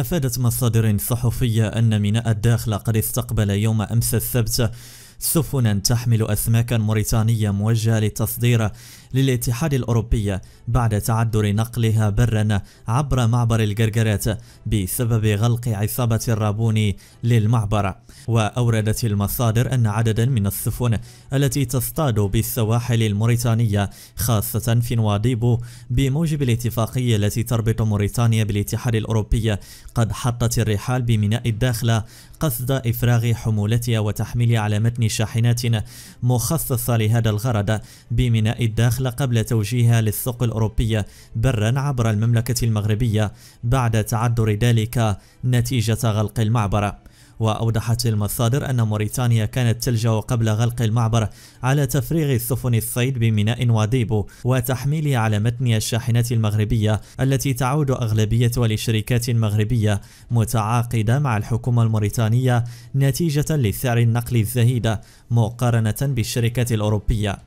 أفادت مصادر صحفية أن ميناء الداخل قد استقبل يوم أمس السبت سفنا تحمل أسماكا موريتانية موجهة للتصدير للاتحاد الأوروبي بعد تعذر نقلها برا عبر معبر الجرجرات بسبب غلق عصابة الرابون للمعبر وأوردت المصادر أن عددا من السفن التي تصطاد بالسواحل الموريتانية خاصة في نواديبو بموجب الاتفاقية التي تربط موريتانيا بالاتحاد الأوروبي قد حطت الرحال بميناء الداخلة قصد إفراغ حمولتها وتحميلها على متن شاحناتنا شاحنات مخصصة لهذا الغرض بميناء الداخل قبل توجيهها للسوق الأوروبية برا عبر المملكة المغربية بعد تعذر ذلك نتيجة غلق المعبر وأوضحت المصادر أن موريتانيا كانت تلجأ قبل غلق المعبر على تفريغ سفن الصيد بميناء واديبو وتحميلها على متن الشاحنات المغربية التي تعود أغلبيتها لشركات مغربية متعاقدة مع الحكومة الموريتانية نتيجة لسعر النقل الزهيد مقارنة بالشركات الأوروبية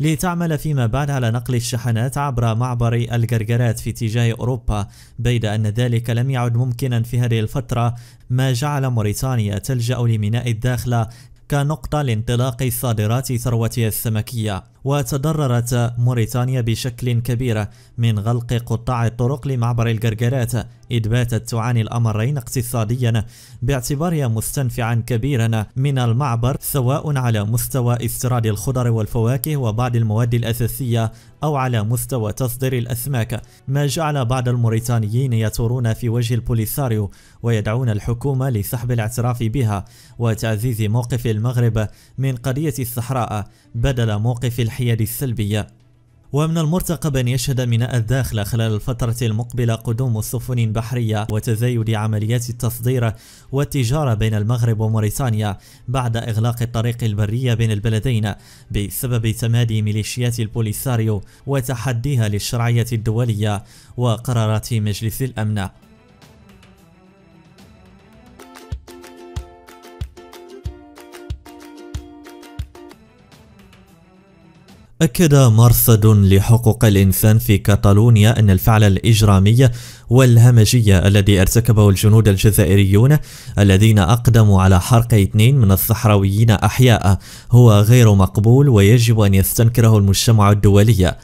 لتعمل فيما بعد على نقل الشحنات عبر معبر الجرجرات في اتجاه أوروبا بيد أن ذلك لم يعد ممكنا في هذه الفترة ما جعل موريتانيا تلجأ لميناء الداخلة كنقطة لانطلاق صادرات ثروتها السمكية وتضررت موريتانيا بشكل كبير من غلق قطاع الطرق لمعبر الجرجرات إذ باتت تعاني الأمرين اقتصاديا باعتبارها مستنفعا كبيرا من المعبر سواء على مستوى استيراد الخضر والفواكه وبعض المواد الأساسية أو على مستوى تصدير الأسماك ما جعل بعض الموريتانيين يثورون في وجه البوليساريو ويدعون الحكومة لسحب الاعتراف بها وتعزيز موقف المغرب من قضية الصحراء بدل موقف الحكومة الحياد السلبي ومن المرتقب أن يشهد ميناء الداخل خلال الفترة المقبلة قدوم سفن بحرية وتزايد عمليات التصدير والتجارة بين المغرب وموريتانيا بعد إغلاق الطريق البرية بين البلدين بسبب تمادي ميليشيات البوليساريو وتحديها للشرعية الدولية وقرارات مجلس الأمن أكد مرصد لحقوق الإنسان في كاتالونيا أن الفعل الإجرامي والهمجي الذي ارتكبه الجنود الجزائريون الذين أقدموا على حرق اثنين من الصحراويين أحياء هو غير مقبول ويجب أن يستنكره المجتمع الدولي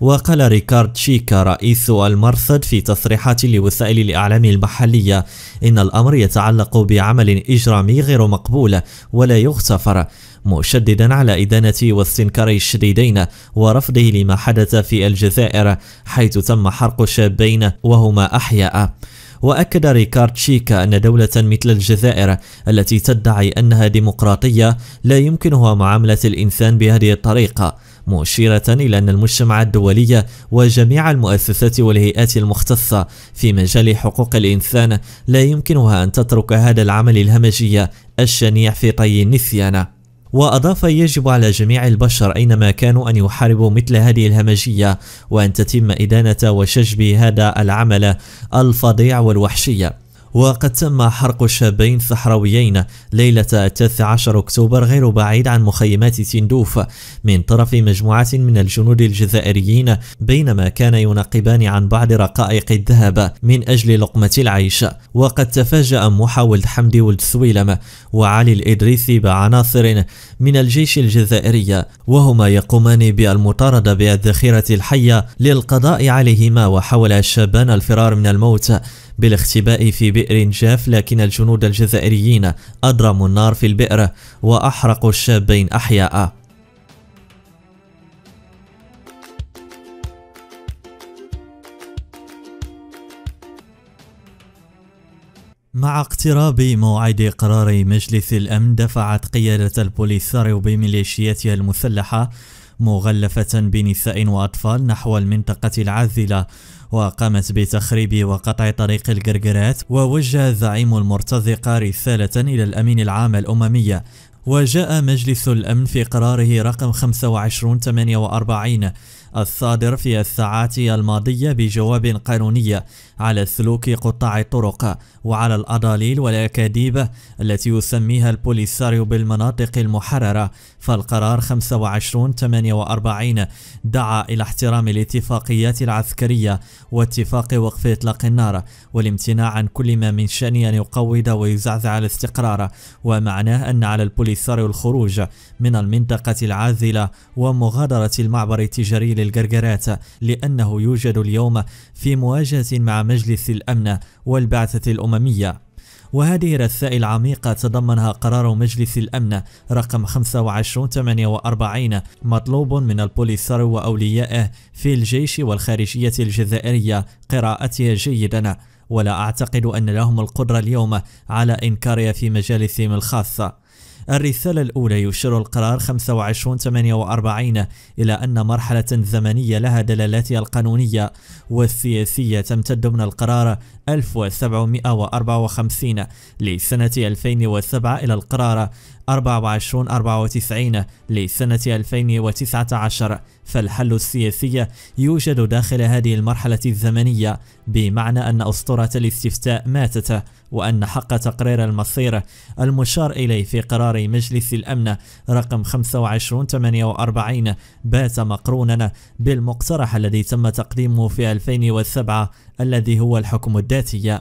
وقال ريكارد شيكا رئيس المرصد في تصريحات لوسائل الإعلام المحلية إن الأمر يتعلق بعمل إجرامي غير مقبول ولا يغتفر مشددا على إدانة واستنكار الشديدين ورفضه لما حدث في الجزائر حيث تم حرق شابين وهما أحياء وأكد ريكارد شيكا أن دولة مثل الجزائر التي تدعي أنها ديمقراطية لا يمكنها معاملة الإنسان بهذه الطريقة مشيرة إلى أن المجتمع الدولي وجميع المؤسسات والهيئات المختصة في مجال حقوق الإنسان لا يمكنها أن تترك هذا العمل الهمجي الشنيع في طي النسيان وأضاف يجب على جميع البشر أينما كانوا أن يحاربوا مثل هذه الهمجية وأن تتم إدانة وشجب هذا العمل الفظيع والوحشية وقد تم حرق شابين صحراويين ليلة التاسع عشر أكتوبر غير بعيد عن مخيمات تندوف من طرف مجموعة من الجنود الجزائريين بينما كان ينقبان عن بعض رقائق الذهب من أجل لقمة العيش وقد تفاجأ محا ولد حمدي ولد سويلم وعلي الإدريسي بعناصر من الجيش الجزائري وهما يقومان بالمطاردة بالذخيرة الحية للقضاء عليهما وحاول الشابان الفرار من الموت بالاختباء في بئر جاف لكن الجنود الجزائريين أضرموا النار في البئر وأحرقوا الشابين أحياء مع اقتراب موعد قرار مجلس الأمن دفعت قيادة البوليساريو بميليشياتها المسلحة مغلفة بنساء وأطفال نحو المنطقة العازلة وقامت بتخريب وقطع طريق القرقرات ووجه زعيم المرتزقة رسالة إلى الأمين العام الأممية وجاء مجلس الأمن في قراره رقم 2548 الصادر في الساعات الماضية بجواب قانوني على سلوك قطاع الطرق وعلى الأضاليل والأكاذيب التي يسميها البوليساريو بالمناطق المحررة فالقرار 2548 دعا إلى احترام الاتفاقيات العسكرية واتفاق وقف إطلاق النار والامتناع عن كل ما من شأنه أن يقوض ويزعزع الاستقرار ومعناه أن على البوليساريو الخروج من المنطقة العازلة ومغادرة المعبر التجاري للقرقرات لأنه يوجد اليوم في مواجهة مع مجلس الأمن والبعثة الأممية الأممية وهذه رسائل العميقة تضمنها قرار مجلس الأمن رقم 2548 مطلوب من البوليسار وأوليائه في الجيش والخارجية الجزائرية قراءتها جيدا ولا أعتقد أن لهم القدرة اليوم على إنكارها في مجالسهم الخاصة الرسالة الأولى يشير القرار 2548 إلى أن مرحلة زمنية لها دلالاتها القانونية والسياسية تمتد من القرار 1754 لسنة 2007 إلى القرار 24 94 لسنة 2019 فالحل السياسي يوجد داخل هذه المرحلة الزمنية بمعنى أن أسطورة الاستفتاء ماتت وأن حق تقرير المصير المشار إليه في قرار مجلس الأمن رقم 2548 بات مقرونا بالمقترح الذي تم تقديمه في 2007 الذي هو الحكم الذاتي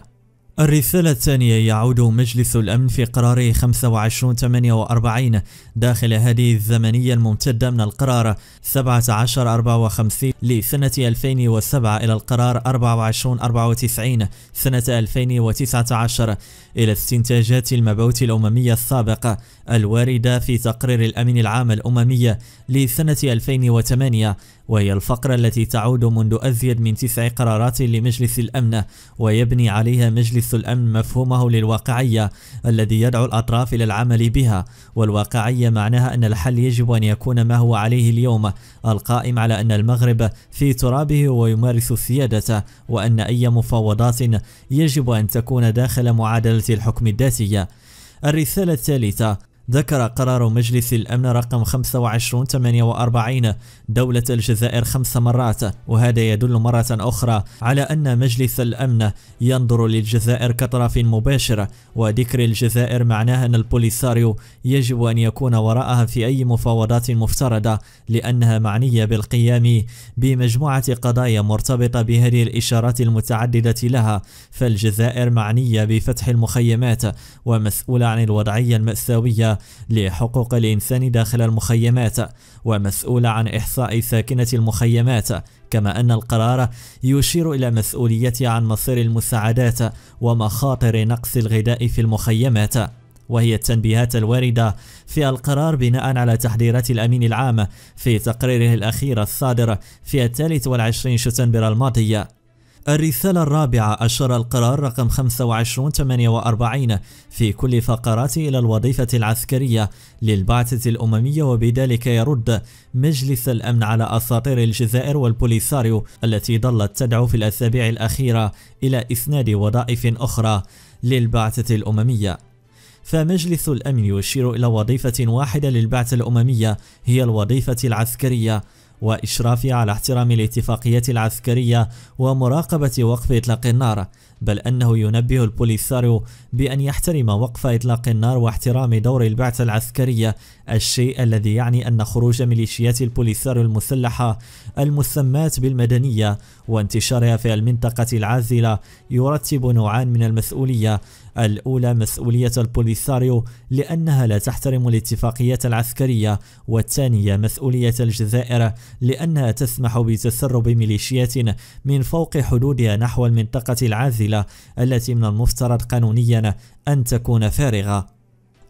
الرسالة الثانية يعود مجلس الأمن في قراره 2548 داخل هذه الزمنية الممتدة من القرار 1754 لسنة 2007 إلى القرار 2494 سنة 2019 إلى استنتاجات المبعوث الأممية السابقة الواردة في تقرير الأمن العام الأممية لسنة 2008 وهي الفقرة التي تعود منذ أزيد من تسع قرارات لمجلس الأمن ويبني عليها مجلس يعكس الأمن مفهومه للواقعية الذي يدعو الأطراف إلى العمل بها والواقعية معناها أن الحل يجب أن يكون ما هو عليه اليوم القائم على أن المغرب في ترابه ويمارس سيادته وأن أي مفاوضات يجب أن تكون داخل معادلة الحكم الذاتية الرسالة الثالثة ذكر قرار مجلس الأمن رقم 2548 دولة الجزائر خمس مرات وهذا يدل مرة أخرى على أن مجلس الأمن ينظر للجزائر كطرف مباشر وذكر الجزائر معناه أن البوليساريو يجب أن يكون وراءها في أي مفاوضات مفترضة لأنها معنية بالقيام بمجموعة قضايا مرتبطة بهذه الإشارات المتعددة لها فالجزائر معنية بفتح المخيمات ومسؤولة عن الوضعية المأساوية لحقوق الإنسان داخل المخيمات ومسؤول عن إحصاء ساكنة المخيمات كما أن القرار يشير إلى مسؤولية عن مصير المساعدات ومخاطر نقص الغذاء في المخيمات وهي التنبيهات الواردة في القرار بناء على تحذيرات الأمين العام في تقريره الأخير الصادر في الثالث والعشرين شتنبر الماضية الرسالة الرابعة أشار القرار رقم 2548 في كل فقرات إلى الوظيفة العسكرية للبعثة الأممية وبذلك يرد مجلس الأمن على أساطير الجزائر والبوليساريو التي ظلت تدعو في الأسابيع الأخيرة إلى إسناد وظائف أخرى للبعثة الأممية فمجلس الأمن يشير إلى وظيفة واحدة للبعثة الأممية هي الوظيفة العسكرية وإشرافه على احترام الاتفاقية العسكرية ومراقبة وقف إطلاق النار بل أنه ينبه البوليساريو بأن يحترم وقف إطلاق النار واحترام دور البعثة العسكرية الشيء الذي يعني أن خروج ميليشيات البوليساريو المسلحة المسمات بالمدنية وانتشارها في المنطقة العازلة يرتب نوعان من المسؤولية الأولى مسؤولية البوليساريو لأنها لا تحترم الاتفاقيات العسكرية والثانية مسؤولية الجزائر لأنها تسمح بتسرب ميليشيات من فوق حدودها نحو المنطقة العازلة التي من المفترض قانونيا أن تكون فارغة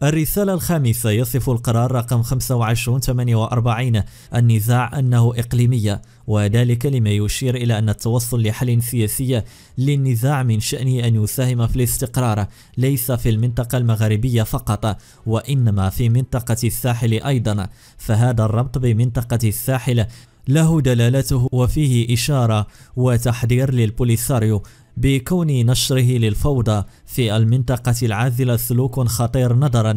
الرسالة الخامسة يصف القرار رقم 2548 النزاع أنه إقليمية وذلك لما يشير إلى أن التوصل لحل سياسي للنزاع من شأنه أن يساهم في الاستقرار ليس في المنطقة المغربية فقط وإنما في منطقة الساحل أيضا فهذا الربط بمنطقة الساحل له دلالته وفيه إشارة وتحذير للبوليساريو بكون نشره للفوضى في المنطقة العاذلة سلوك خطير نظرا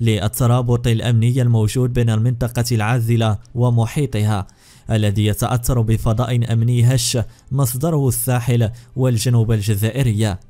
للترابط الأمني الموجود بين المنطقة العاذلة ومحيطها الذي يتأثر بفضاء أمني هش مصدره الساحل والجنوب الجزائرية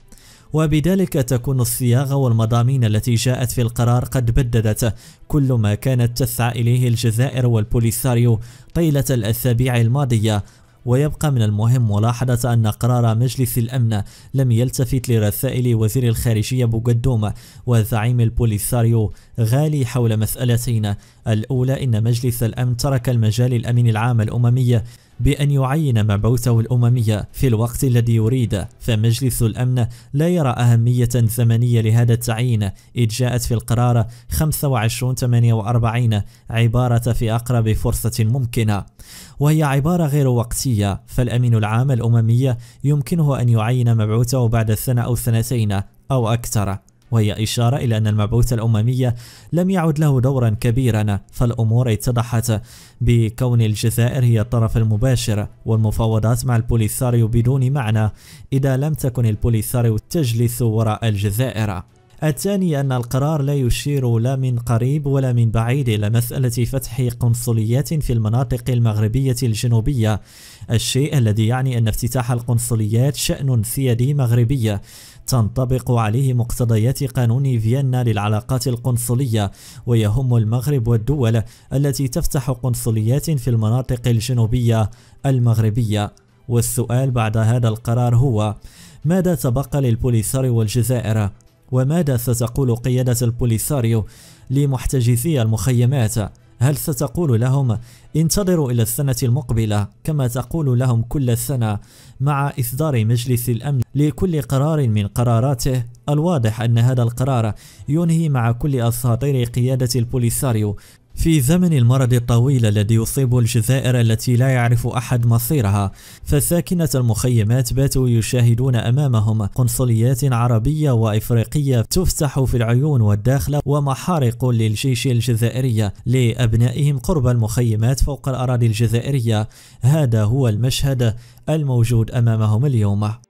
وبذلك تكون الصياغة والمضامين التي جاءت في القرار قد بددت كل ما كانت تسعى إليه الجزائر والبوليساريو طيلة الأسابيع الماضية ويبقى من المهم ملاحظة أن قرار مجلس الأمن لم يلتفت لرسائل وزير الخارجية بوغدوم وزعيم البوليساريو غالي حول مسألتين الأولى إن مجلس الأمن ترك المجال الأمين العام الأممي بأن يعين مبعوثه الأممية في الوقت الذي يريده فمجلس الأمن لا يرى أهمية ثمنية لهذا التعيين إذ جاءت في القرار 2548 عبارة في أقرب فرصة ممكنة وهي عبارة غير وقتية فالأمين العام الأممية يمكنه أن يعين مبعوثه بعد سنة أو سنتين أو أكثر وهي إشارة إلى أن المبعوث الأممي لم يعد له دورا كبيرا فالأمور اتضحت بكون الجزائر هي الطرف المباشر والمفاوضات مع البوليساريو بدون معنى إذا لم تكن البوليساريو تجلس وراء الجزائر الثاني أن القرار لا يشير لا من قريب ولا من بعيد إلى مسألة فتح قنصليات في المناطق المغربية الجنوبية الشيء الذي يعني أن افتتاح القنصليات شأن سيادي مغربي تنطبق عليه مقتضيات قانون فيينا للعلاقات القنصلية ويهم المغرب والدول التي تفتح قنصليات في المناطق الجنوبية المغربية والسؤال بعد هذا القرار هو ماذا تبقى للبوليساريو والجزائر وماذا ستقول قيادة البوليساريو لمحتجزي المخيمات؟ هل ستقول لهم انتظروا إلى السنة المقبلة كما تقول لهم كل سنة مع إصدار مجلس الأمن لكل قرار من قراراته الواضح أن هذا القرار ينهي مع كل أساطير قيادة البوليساريو في زمن المرض الطويل الذي يصيب الجزائر التي لا يعرف أحد مصيرها فساكنة المخيمات باتوا يشاهدون أمامهم قنصليات عربية وإفريقية تفتح في العيون والداخل ومحارق للجيش الجزائري لأبنائهم قرب المخيمات فوق الأراضي الجزائرية هذا هو المشهد الموجود أمامهم اليوم